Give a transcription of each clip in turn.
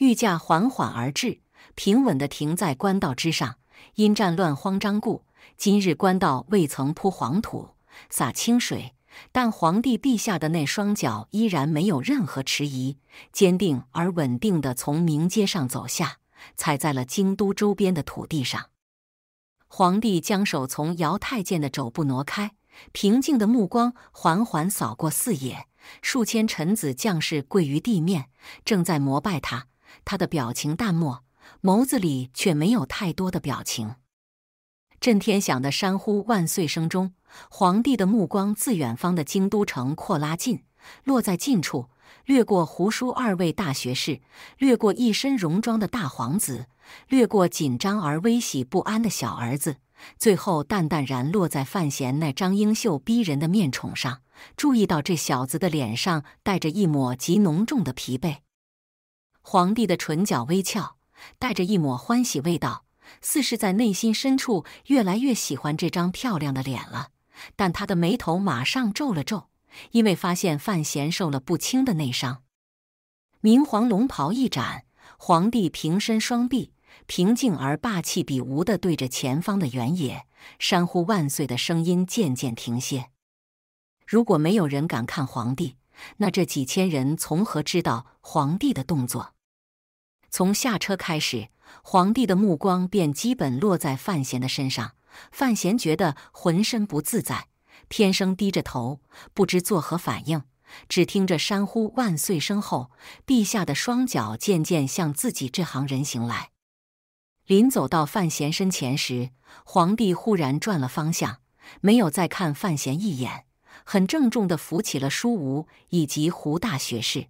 御驾缓缓而至，平稳的停在官道之上。因战乱慌张故，今日官道未曾铺黄土、洒清水，但皇帝陛下的那双脚依然没有任何迟疑，坚定而稳定的从明街上走下，踩在了京都周边的土地上。皇帝将手从姚太监的肘部挪开，平静的目光缓缓扫过四野，数千臣子将士跪于地面，正在膜拜他。他的表情淡漠，眸子里却没有太多的表情。震天响的山呼万岁声中，皇帝的目光自远方的京都城扩拉近，落在近处，掠过胡叔二位大学士，掠过一身戎装的大皇子，掠过紧张而微喜不安的小儿子，最后淡淡然落在范闲那张英秀逼人的面宠上，注意到这小子的脸上带着一抹极浓重的疲惫。皇帝的唇角微翘，带着一抹欢喜味道，似是在内心深处越来越喜欢这张漂亮的脸了。但他的眉头马上皱了皱，因为发现范闲受了不轻的内伤。明黄龙袍一展，皇帝平伸双臂，平静而霸气比无的对着前方的原野，山呼万岁的声音渐渐停歇。如果没有人敢看皇帝，那这几千人从何知道皇帝的动作？从下车开始，皇帝的目光便基本落在范闲的身上。范闲觉得浑身不自在，天生低着头，不知作何反应。只听着山呼万岁声后，陛下的双脚渐渐向自己这行人行来。临走到范闲身前时，皇帝忽然转了方向，没有再看范闲一眼，很郑重的扶起了舒芜以及胡大学士。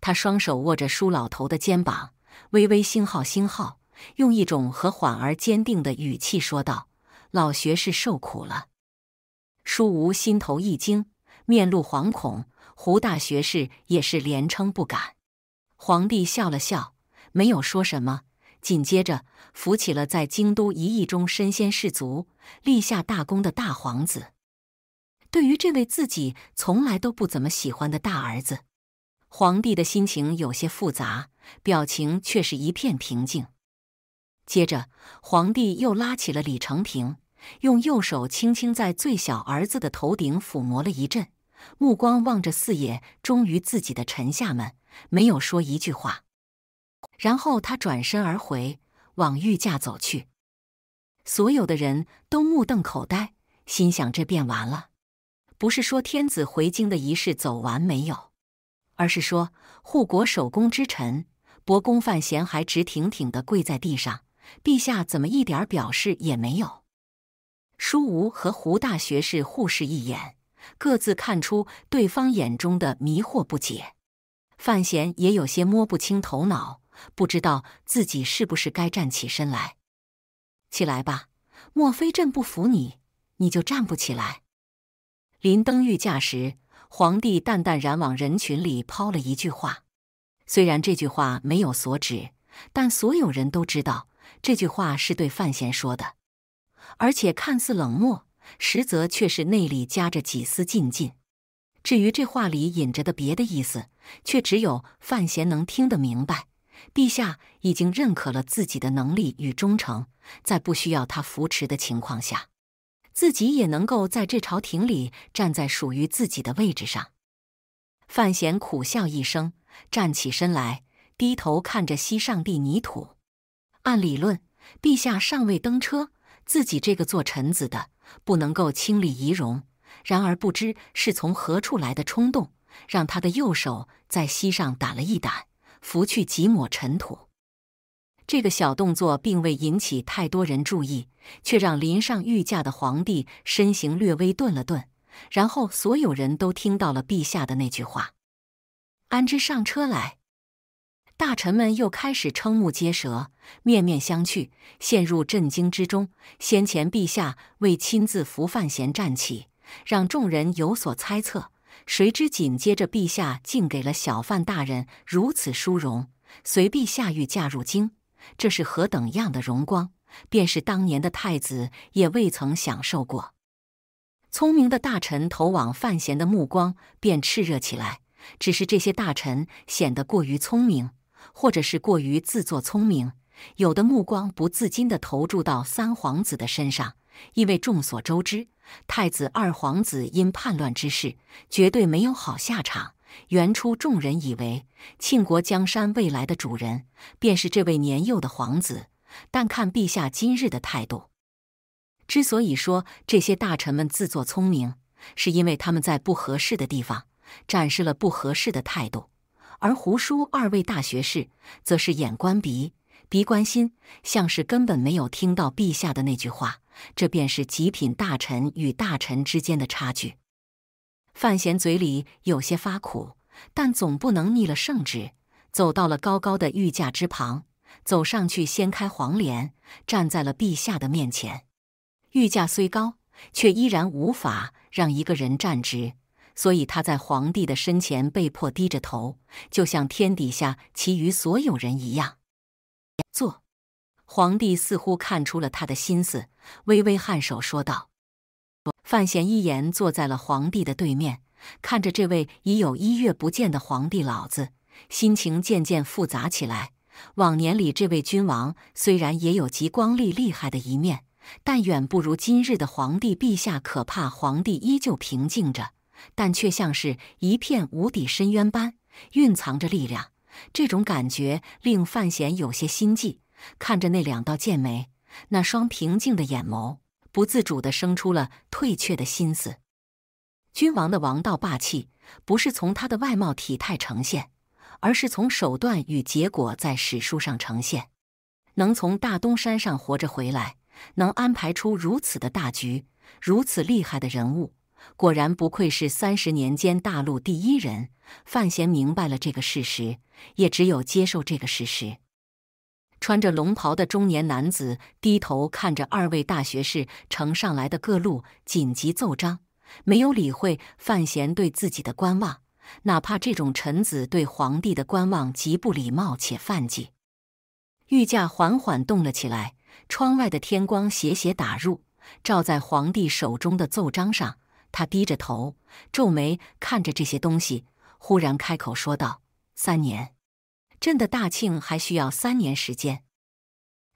他双手握着舒老头的肩膀。微微星号星号用一种和缓而坚定的语气说道：“老学士受苦了。”舒无心头一惊，面露惶恐。胡大学士也是连称不敢。皇帝笑了笑，没有说什么。紧接着，扶起了在京都一役中身先士卒、立下大功的大皇子。对于这位自己从来都不怎么喜欢的大儿子。皇帝的心情有些复杂，表情却是一片平静。接着，皇帝又拉起了李成平，用右手轻轻在最小儿子的头顶抚摸了一阵，目光望着四野忠于自己的臣下们，没有说一句话。然后他转身而回，往御驾走去。所有的人都目瞪口呆，心想：这便完了？不是说天子回京的仪式走完没有？而是说，护国守功之臣，伯公范闲还直挺挺的跪在地上。陛下怎么一点表示也没有？舒无和胡大学士互视一眼，各自看出对方眼中的迷惑不解。范闲也有些摸不清头脑，不知道自己是不是该站起身来。起来吧，莫非朕不服你，你就站不起来？临登御驾时。皇帝淡淡然往人群里抛了一句话，虽然这句话没有所指，但所有人都知道这句话是对范闲说的，而且看似冷漠，实则却是内里夹着几丝禁忌。至于这话里隐着的别的意思，却只有范闲能听得明白。陛下已经认可了自己的能力与忠诚，在不需要他扶持的情况下。自己也能够在这朝廷里站在属于自己的位置上。范闲苦笑一声，站起身来，低头看着膝上地泥土。按理论，陛下尚未登车，自己这个做臣子的不能够清理仪容。然而不知是从何处来的冲动，让他的右手在膝上掸了一掸，拂去几抹尘土。这个小动作并未引起太多人注意，却让临上御驾的皇帝身形略微顿了顿，然后所有人都听到了陛下的那句话：“安之上车来。”大臣们又开始瞠目结舌，面面相觑，陷入震惊之中。先前陛下未亲自扶范闲站起，让众人有所猜测，谁知紧接着陛下竟给了小范大人如此殊荣，随陛下御驾入京。这是何等样的荣光，便是当年的太子也未曾享受过。聪明的大臣投往范闲的目光便炽热起来，只是这些大臣显得过于聪明，或者是过于自作聪明，有的目光不自禁地投注到三皇子的身上，因为众所周知，太子二皇子因叛乱之事，绝对没有好下场。原初众人以为庆国江山未来的主人便是这位年幼的皇子，但看陛下今日的态度，之所以说这些大臣们自作聪明，是因为他们在不合适的地方展示了不合适的态度；而胡叔二位大学士则是眼观鼻，鼻观心，像是根本没有听到陛下的那句话。这便是极品大臣与大臣之间的差距。范闲嘴里有些发苦，但总不能逆了圣旨。走到了高高的御驾之旁，走上去掀开黄帘，站在了陛下的面前。御驾虽高，却依然无法让一个人站直，所以他在皇帝的身前被迫低着头，就像天底下其余所有人一样。坐。皇帝似乎看出了他的心思，微微颔首，说道。范闲一言坐在了皇帝的对面，看着这位已有一月不见的皇帝老子，心情渐渐复杂起来。往年里，这位君王虽然也有极光丽厉害的一面，但远不如今日的皇帝陛下可怕。皇帝依旧平静着，但却像是一片无底深渊般蕴藏着力量。这种感觉令范闲有些心悸。看着那两道剑眉，那双平静的眼眸。不自主的生出了退却的心思。君王的王道霸气，不是从他的外貌体态呈现，而是从手段与结果在史书上呈现。能从大东山上活着回来，能安排出如此的大局，如此厉害的人物，果然不愧是三十年间大陆第一人。范闲明白了这个事实，也只有接受这个事实。穿着龙袍的中年男子低头看着二位大学士呈上来的各路紧急奏章，没有理会范闲对自己的观望，哪怕这种臣子对皇帝的观望极不礼貌且犯忌。御驾缓缓动了起来，窗外的天光斜斜打入，照在皇帝手中的奏章上。他低着头，皱眉看着这些东西，忽然开口说道：“三年。”朕的大庆还需要三年时间。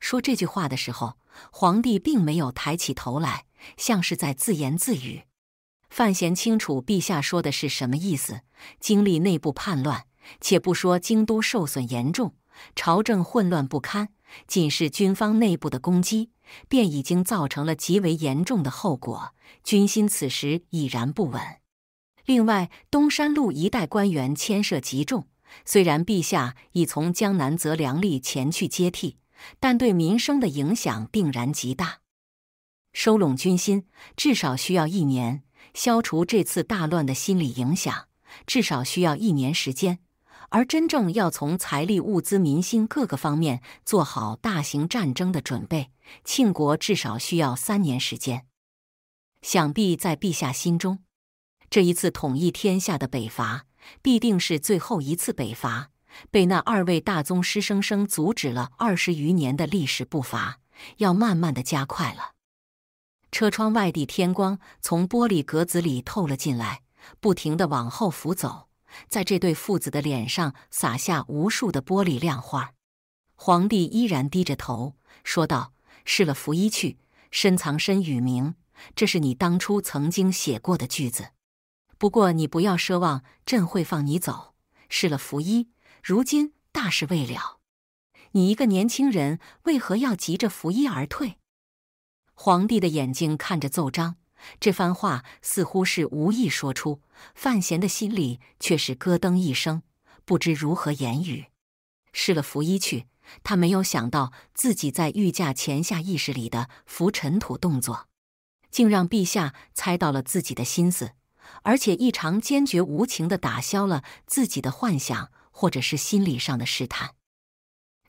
说这句话的时候，皇帝并没有抬起头来，像是在自言自语。范闲清楚陛下说的是什么意思。经历内部叛乱，且不说京都受损严重，朝政混乱不堪，仅是军方内部的攻击，便已经造成了极为严重的后果。军心此时已然不稳。另外，东山路一带官员牵涉极重。虽然陛下已从江南择良吏前去接替，但对民生的影响定然极大。收拢军心至少需要一年，消除这次大乱的心理影响至少需要一年时间，而真正要从财力、物资、民心各个方面做好大型战争的准备，庆国至少需要三年时间。想必在陛下心中，这一次统一天下的北伐。必定是最后一次北伐，被那二位大宗师生生阻止了二十余年的历史步伐，要慢慢的加快了。车窗外地天光从玻璃格子里透了进来，不停的往后浮走，在这对父子的脸上洒下无数的玻璃亮花。皇帝依然低着头说道：“试了拂衣去，深藏身与名，这是你当初曾经写过的句子。”不过，你不要奢望朕会放你走。失了福衣，如今大事未了，你一个年轻人，为何要急着拂衣而退？皇帝的眼睛看着奏章，这番话似乎是无意说出，范闲的心里却是咯噔一声，不知如何言语。失了福衣去，他没有想到自己在御驾前下意识里的拂尘土动作，竟让陛下猜到了自己的心思。而且异常坚决、无情的打消了自己的幻想，或者是心理上的试探。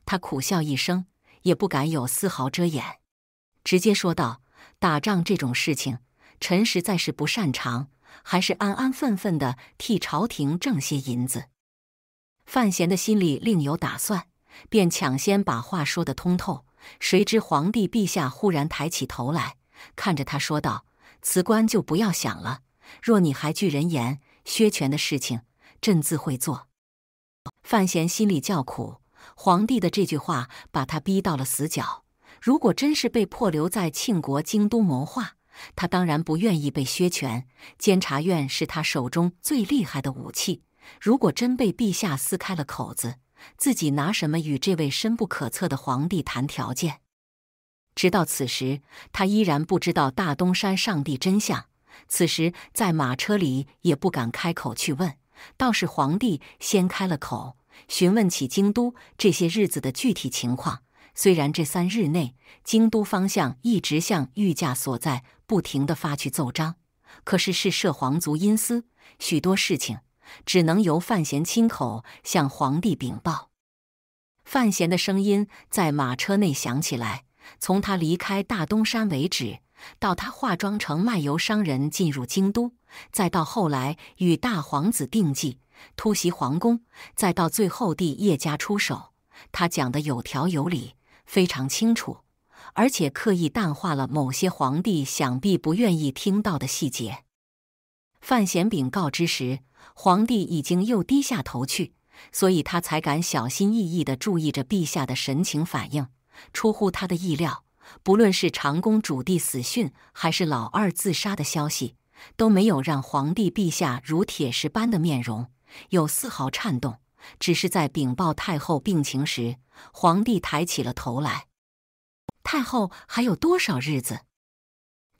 他苦笑一声，也不敢有丝毫遮掩，直接说道：“打仗这种事情，臣实在是不擅长，还是安安分分的替朝廷挣些银子。”范闲的心里另有打算，便抢先把话说得通透。谁知皇帝陛下忽然抬起头来看着他，说道：“辞官就不要想了。”若你还惧人言，薛权的事情，朕自会做。范闲心里叫苦，皇帝的这句话把他逼到了死角。如果真是被迫留在庆国京都谋划，他当然不愿意被薛权。监察院是他手中最厉害的武器，如果真被陛下撕开了口子，自己拿什么与这位深不可测的皇帝谈条件？直到此时，他依然不知道大东山上帝真相。此时在马车里也不敢开口去问，倒是皇帝先开了口，询问起京都这些日子的具体情况。虽然这三日内京都方向一直向御驾所在不停的发去奏章，可是事涉皇族阴私，许多事情只能由范闲亲口向皇帝禀报。范闲的声音在马车内响起来，从他离开大东山为止。到他化妆成卖油商人进入京都，再到后来与大皇子定计突袭皇宫，再到最后帝叶家出手，他讲得有条有理，非常清楚，而且刻意淡化了某些皇帝想必不愿意听到的细节。范闲禀告之时，皇帝已经又低下头去，所以他才敢小心翼翼地注意着陛下的神情反应。出乎他的意料。不论是长公主帝死讯，还是老二自杀的消息，都没有让皇帝陛下如铁石般的面容有丝毫颤动。只是在禀报太后病情时，皇帝抬起了头来。太后还有多少日子？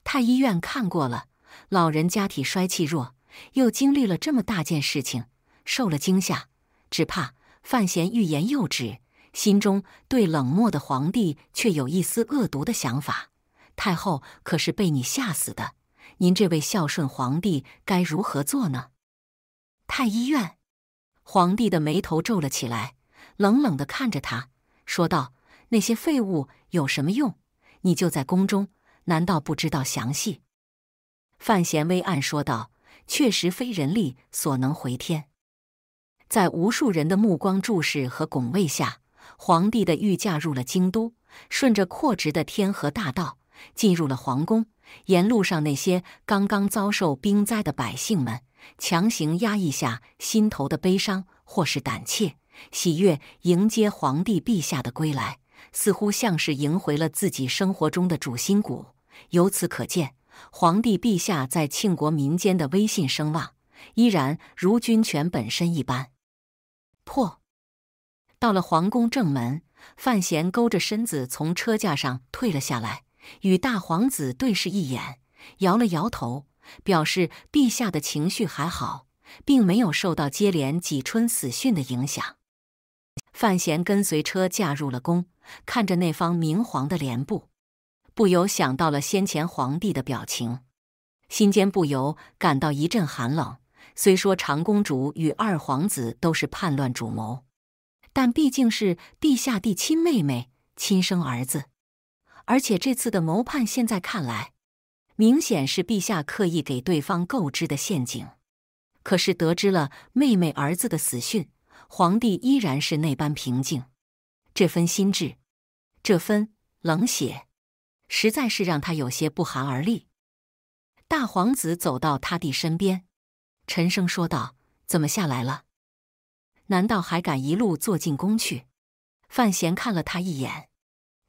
太医院看过了，老人家体衰气弱，又经历了这么大件事情，受了惊吓，只怕……范闲欲言又止。心中对冷漠的皇帝却有一丝恶毒的想法。太后可是被你吓死的，您这位孝顺皇帝该如何做呢？太医院，皇帝的眉头皱了起来，冷冷的看着他，说道：“那些废物有什么用？你就在宫中，难道不知道详细？”范闲微暗说道：“确实非人力所能回天。”在无数人的目光注视和拱卫下。皇帝的御驾入了京都，顺着阔直的天河大道进入了皇宫。沿路上那些刚刚遭受兵灾的百姓们，强行压抑下心头的悲伤或是胆怯，喜悦迎接皇帝陛下的归来，似乎像是赢回了自己生活中的主心骨。由此可见，皇帝陛下在庆国民间的威信声望，依然如军权本身一般破。到了皇宫正门，范闲勾着身子从车架上退了下来，与大皇子对视一眼，摇了摇头，表示陛下的情绪还好，并没有受到接连几春死讯的影响。范闲跟随车驾入了宫，看着那方明黄的帘布，不由想到了先前皇帝的表情，心间不由感到一阵寒冷。虽说长公主与二皇子都是叛乱主谋。但毕竟是陛下弟亲妹妹、亲生儿子，而且这次的谋叛现在看来，明显是陛下刻意给对方构织的陷阱。可是得知了妹妹儿子的死讯，皇帝依然是那般平静，这份心智，这份冷血，实在是让他有些不寒而栗。大皇子走到他弟身边，沉声说道：“怎么下来了？”难道还敢一路坐进宫去？范闲看了他一眼，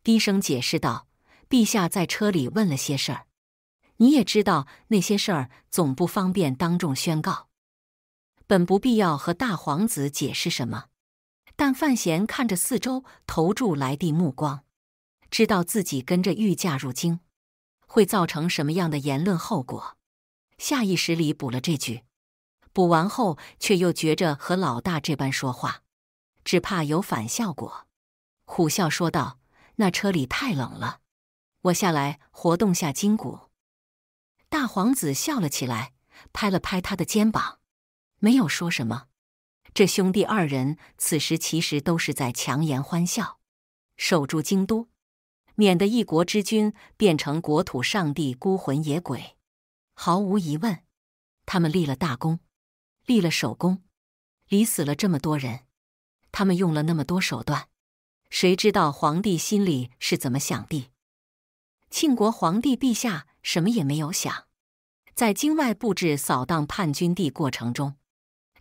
低声解释道：“陛下在车里问了些事儿，你也知道，那些事儿总不方便当众宣告。本不必要和大皇子解释什么，但范闲看着四周投注来的目光，知道自己跟着御驾入京会造成什么样的言论后果，下意识里补了这句。”补完后，却又觉着和老大这般说话，只怕有反效果。苦笑说道：“那车里太冷了，我下来活动下筋骨。”大皇子笑了起来，拍了拍他的肩膀，没有说什么。这兄弟二人此时其实都是在强颜欢笑，守住京都，免得一国之君变成国土上帝孤魂野鬼。毫无疑问，他们立了大功。立了首功，里死了这么多人，他们用了那么多手段，谁知道皇帝心里是怎么想的？庆国皇帝陛下什么也没有想，在京外布置扫荡叛军的过程中，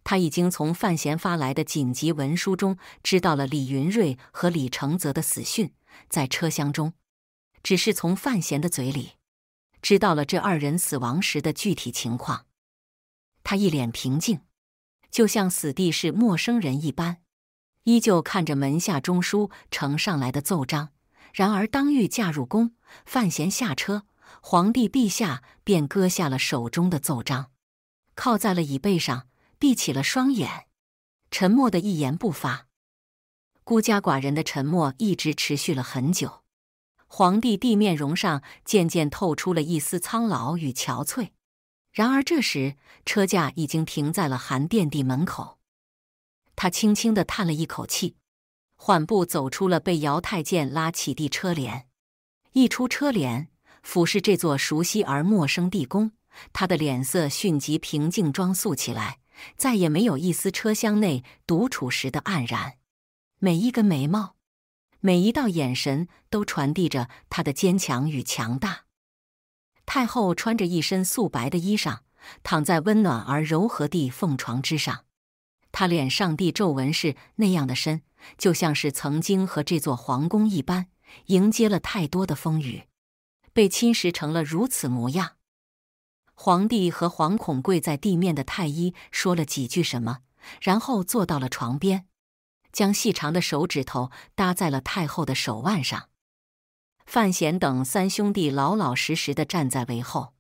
他已经从范闲发来的紧急文书中知道了李云瑞和李承泽的死讯，在车厢中，只是从范闲的嘴里知道了这二人死亡时的具体情况。他一脸平静，就像死地是陌生人一般，依旧看着门下中书呈上来的奏章。然而，当御驾入宫，范闲下车，皇帝陛下便割下了手中的奏章，靠在了椅背上，闭起了双眼，沉默的一言不发。孤家寡人的沉默一直持续了很久，皇帝地面容上渐渐透出了一丝苍老与憔悴。然而，这时车架已经停在了寒殿地门口。他轻轻的叹了一口气，缓步走出了被姚太监拉起的车帘。一出车帘，俯视这座熟悉而陌生地宫，他的脸色迅即平静、装肃起来，再也没有一丝车厢内独处时的黯然。每一根眉毛，每一道眼神，都传递着他的坚强与强大。太后穿着一身素白的衣裳，躺在温暖而柔和的凤床之上。她脸上的皱纹是那样的深，就像是曾经和这座皇宫一般，迎接了太多的风雨，被侵蚀成了如此模样。皇帝和惶恐跪在地面的太医说了几句什么，然后坐到了床边，将细长的手指头搭在了太后的手腕上。范闲等三兄弟老老实实的站在围后，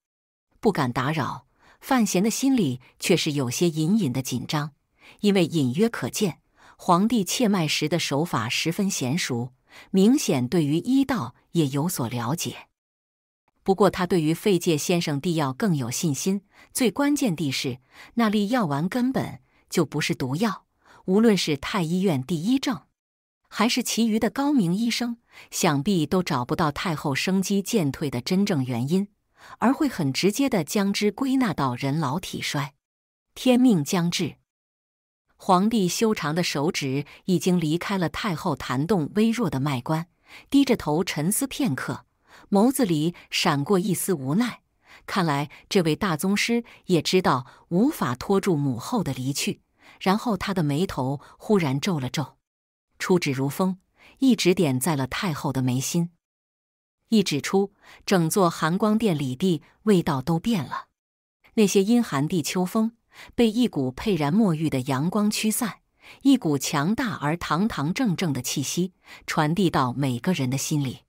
不敢打扰。范闲的心里却是有些隐隐的紧张，因为隐约可见皇帝切脉时的手法十分娴熟，明显对于医道也有所了解。不过他对于费介先生地药更有信心。最关键的是，那粒药丸根本就不是毒药，无论是太医院第一症。还是其余的高明医生，想必都找不到太后生机渐退的真正原因，而会很直接的将之归纳到人老体衰、天命将至。皇帝修长的手指已经离开了太后弹动微弱的脉关，低着头沉思片刻，眸子里闪过一丝无奈。看来这位大宗师也知道无法拖住母后的离去。然后他的眉头忽然皱了皱。出指如风，一指点在了太后的眉心。一指出，整座寒光殿里地味道都变了。那些阴寒地秋风被一股沛然墨玉的阳光驱散，一股强大而堂堂正正的气息传递到每个人的心里。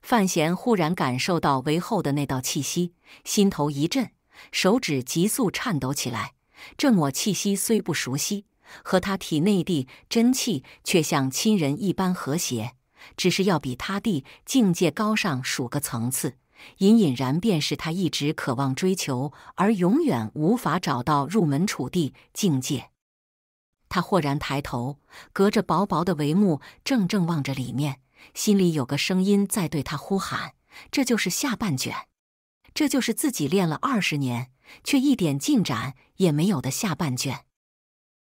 范闲忽然感受到韦后的那道气息，心头一震，手指急速颤抖起来。这抹气息虽不熟悉。和他体内的真气却像亲人一般和谐，只是要比他地境界高上数个层次，隐隐然便是他一直渴望追求而永远无法找到入门处地境界。他豁然抬头，隔着薄薄的帷幕，怔怔望着里面，心里有个声音在对他呼喊：“这就是下半卷，这就是自己练了二十年却一点进展也没有的下半卷。”